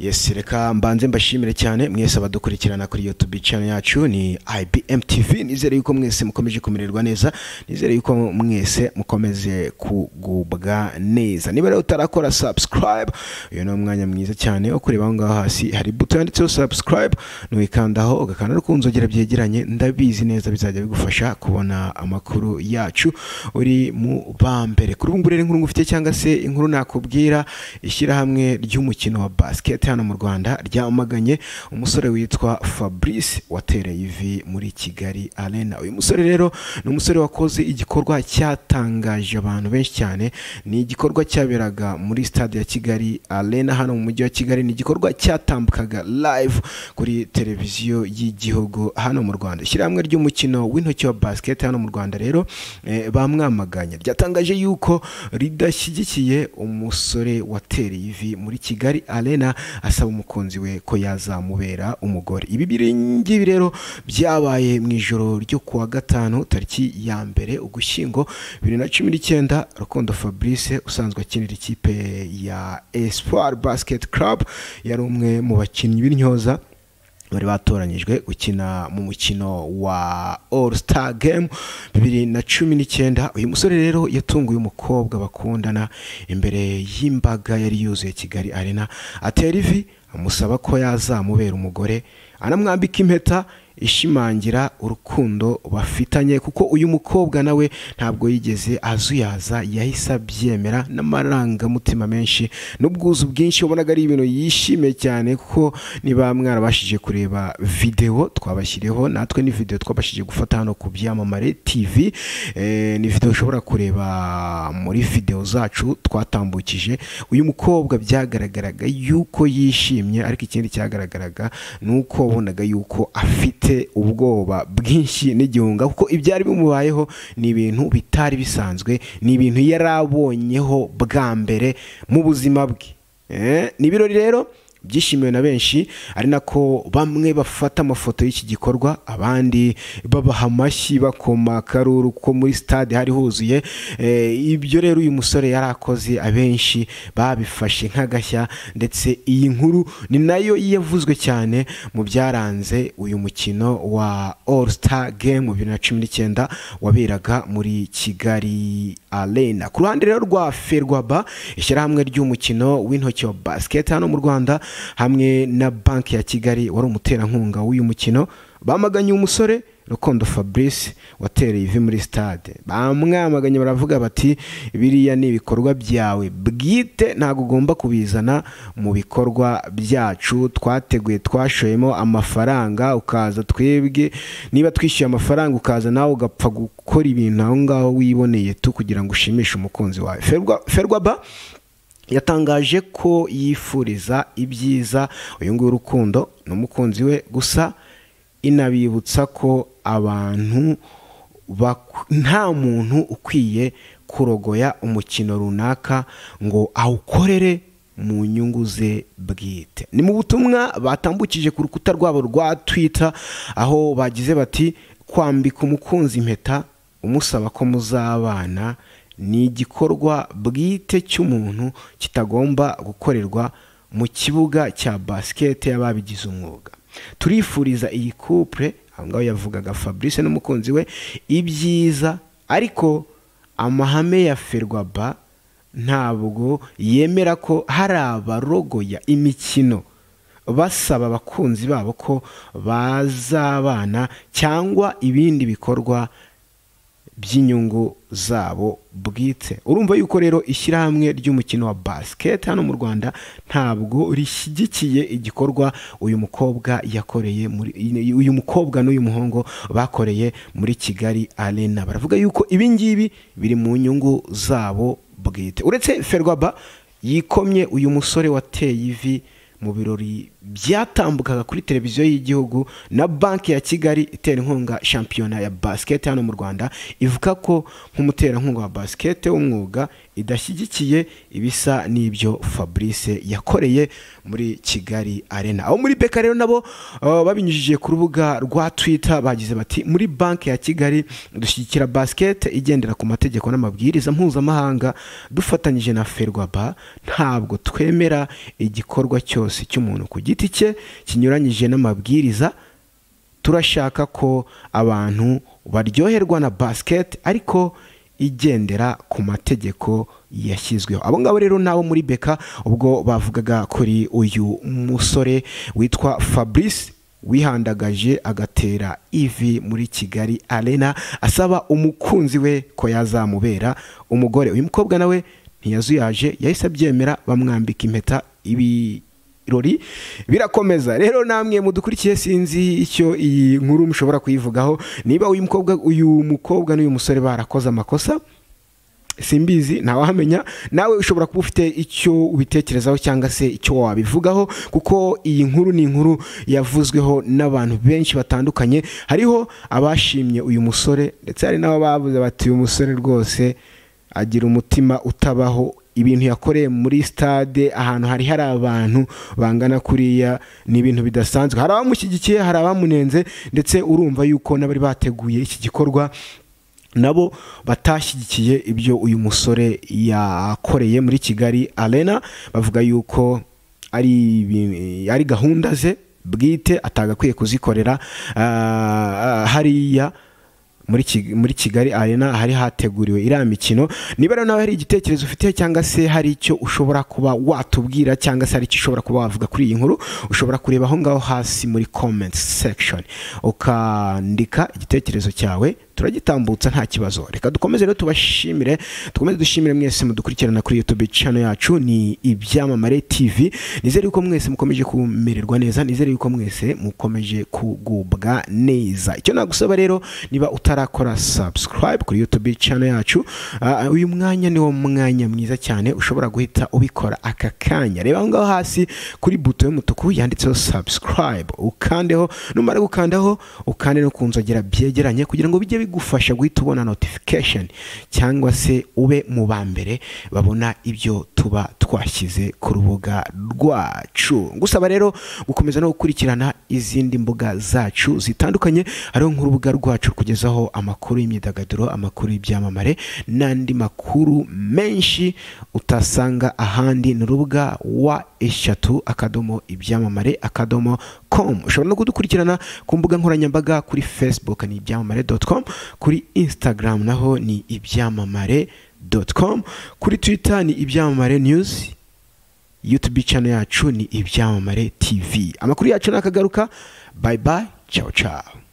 yesi reka mbanze mbashimire cyane mwese abadukurikirana kuri youtube channel yacu ni IBM TV nizere yuko mwese mukomeje kumererwa neza nizere yuko mwese mukomeze kugubwa neza niba rero utarakora subscribe uyu ni umwanya mwiza cyane wo kureba aho ngaho hasi hari buto yanditseho subscribe ntiwikandaho ugakanda kunzogera byegeranye ndabizi neza bizajya bigufasha kubona amakuru yacu uri mu bambere kuri ubu ngubu rero inkuru ngufite cyangwa se inkuru nakubwira ishyirahamwe ry'umukino wa basket leta hano mu rwanda ryamaganye umusore witwa fabrice watereye ivi muri kigali arena uyu musore rero ni umusore wakoze igikorwa cyatangaje abantu benshi cyane ni igikorwa cyaberaga muri stade ya kigali arena hano mu mujyi wa kigali ni igikorwa cyatambukaga live kuri televiziyo y'igihugu hano mu rwanda ishyirahamwe ry'umukino w'intoki wa basket hano mu rwanda rero eh, bamwamaganye ryatangaje yuko ridashyigikiye umusore watereye ivi muri kigali arena asaba umukunzi we ko yazamubera umugore ibi ngibi rero byabaye mu ijoro ryo kuwa gatanu tariki ya mbere ugushyingo bibiri na cumi n'icyenda rukundo fabrice usanzwe akinira ikipe ya espoir basket club yari umwe mu bakinnyi b'intyoza bari batoranyijwe gukina mu mukino wa all star game bibiri na cumi n'icyenda uyu musore rero yatunguye umukobwa bakundana imbere y'imbaga yari yuzuye kigali arena atera ivi amusaba ko yazamubera umugore anamwambika impeta ishimangira urukundo bafitanye kuko uyu mukobwa nawe ntabwo yigeze azuyaza yahise abyemera n'amarangamutima menshi n'ubwuzu bwinshi wabonaga ari ibintu yishimiye cyane kuko niba mwarabashije kureba videwo twabashyiriyeho natwe ni videwo twabashije gufata hano ku byamamare tv eh, ni videwo ushobora kureba muri videwo zacu twatambukije uyu mukobwa byagaragaraga yuko yishimye ariko ikindi cyagaragaraga ni uko wabonaga yuko afite afite ubwoba bwinshi n'igihunga kuko ibyari bimubayeho ni ibintu bitari bisanzwe ni ibintu yari abonyeho bwa mbere mu buzima bwe eh, ni ibirori rero byishimiwe na benshi ari nako bamwe bafata amafoto y'iki gikorwa abandi babaha amashyi bakoma akaruru ko muri stade hari huzuye eh, ibyo rero uyu musore yari akoze abenshi babifashe nk'agashya ndetse iyi nkuru ni nayo yavuzwe cyane mu byaranze uyu mukino wa all star game bibiri na cumi n'icyenda waberaga muri kigali arena ku ruhande rero rwa ferwaba ishyirahamwe ry'umukino w'intoki wa basiketi hano mu rwanda hamwe na banki ya kigali wari umuterankunga w'uyu mukino bamaganye umusore Rukondo fabrice watereye ivi muri stade bamwamaganye baravuga bati biriya ni ibikorwa byawe bwite ntabwo ugomba kubizana mu bikorwa byacu twateguye twashoyemo amafaranga ukaza twebwe niba twishyuye amafaranga ukaza nawe ugapfa gukora ibintu aho ngaho wiboneye tu kugira ngo ushimishe umukunzi wawe ferwa ba yatangaje ko yifuriza ibyiza uyu nguyu urukundo ni we gusa inabibutsa ko abantu nta muntu ukwiye kurogoya umukino runaka ngo awukorere mu nyungu ze bwite ni mu butumwa batambukije ku rukuta rwabo rwa twita aho bagize bati kwambika umukunzi impeta umusaba ko muzabana ni igikorwa bwite cy'umuntu kitagomba gukorerwa mu kibuga cya basikete y'ababigize umwuga turifuriza iyi kupure aho ngaho yavugaga fabrice n'umukunzi we ibyiza ariko amahame ya ferwaba ntabwo yemera ko hari abarogoya imikino basaba abakunzi babo ko bazabana cyangwa ibindi bikorwa by'inyungu zabo bwite urumva yuko rero ishyirahamwe ry'umukino wa basiketi hano mu rwanda ntabwo rishyigikiye igikorwa uyu mukobwa yakoreye uyu mukobwa n'uyu muhungu bakoreye muri kigali arena baravuga yuko ibi biri mu nyungu zabo bwite uretse ferwaba yikomye uyu musore wateye ivi mu birori byatambukaga kuri televiziyo y'igihugu na banki ya kigali itera inkunga shampiyona ya basiketi hano mu rwanda ivuga ko nk'umuterankunga wa basiketi w'umwuga idashyigikiye ibisa n'ibyo fabrice yakoreye muri kigali arena abo muri beka rero nabo uh, babinyujije ku rubuga rwa twitter bagize bati muri banki ya kigali dushyigikira basikete igendera ku mategeko n'amabwiriza mpuzamahanga dufatanyije na ferwaba ntabwo twemera igikorwa cyose cy'umuntu ku giti cye kinyuranyije n'amabwiriza turashaka ko abantu baryoherwa na basikete ariko igendera ku mategeko yashyizweho abo ngabo rero nabo muri beka ubwo bavugaga kuri uyu musore witwa fabrice wihandagaje agatera ivi muri kigali arena asaba umukunzi we ko yazamubera umugore uyu mukobwa nawe ntiyazuyaje yahise abyemera bamwambika impeta ibi birori birakomeza rero namwe mudukurikiye sinzi icyo iyi nkuru mushobora kuyivugaho niba uyu mukobwa uyu mukobwa n'uyu musore barakoze amakosa simbizi ntawahamenya nawe ushobora kuba ufite icyo ubitekerezaho cyangwa se icyo wabivugaho kuko iyi nkuru ni inkuru yavuzweho n'abantu benshi batandukanye hariho abashimye uyu musore ndetse hari n'abo bavuze bati uyu musore rwose agira umutima utabaho ibintu yakoreye muri stade ahantu hari hari abantu bangana kuriya ni ibintu bidasanzwe hari abamushyigikiye hari abamunenze ndetse urumva yuko n'abari bateguye iki gikorwa nabo batashyigikiye ibyo uyu musore yakoreye muri kigali arena bavuga yuko ari gahunda ze bwite atagakwiye kuzikorera ah, ah, hariya muri kigali arena hari hateguriwe iriya mikino niba rero nawe hari igitekerezo ufite cyangwa se hari icyo ushobora kuba watubwira cyangwa se hari icyo ushobora kuba wavuga kuri iyi nkuru ushobora kureba aho ngaho hasi muri comments section ukandika igitekerezo cyawe turagitambutsa nta kibazo reka dukomeze rero tubashimire dukomeze dushimire mwese mudukurikirana kuri youtube channel yacu ni ibyamamare tv nizere yuko mwese mukomeje kumererwa neza nizere yuko mwese mukomeje kugubwa neza icyo nagusaba rero niba utarakora subscribe kuri youtube channel yacu uyu mwanya niwo mwanya mwiza cyane ushobora guhita ubikora aka kanya reba aho ngaho hasi kuri buto y'umutuku yanditseho subscribe ukandeho numara gukandaho ukande no ku nzogera byegeranye kugira ngo bijye bigufasha guhita ubona notification cyangwa se ube mu ba mbere babona ibyo tuba twashyize ku rubuga rwacu gusaba rero gukomeza no gukurikirana izindi mbuga zacu zitandukanye hariho nk'urubuga rwacu kugezaho amakuru y'imyidagaduro amakuru y'ibyamamare n'andi makuru menshi utasanga ahandi ni urubuga wa eshatu akadomo ibyamamare akadomo komu ushobora no kudukurikirana ku mbuga nkoranyambaga kuri facebook ni ibyamamare dotu komu kuri instagram naho ni ibyamamare doti komu kuri twita ni ibyamamare news yutubi cano yacu ni ibyamamare tv amakuru yacu nakagaruka bayi bayi cawu cawu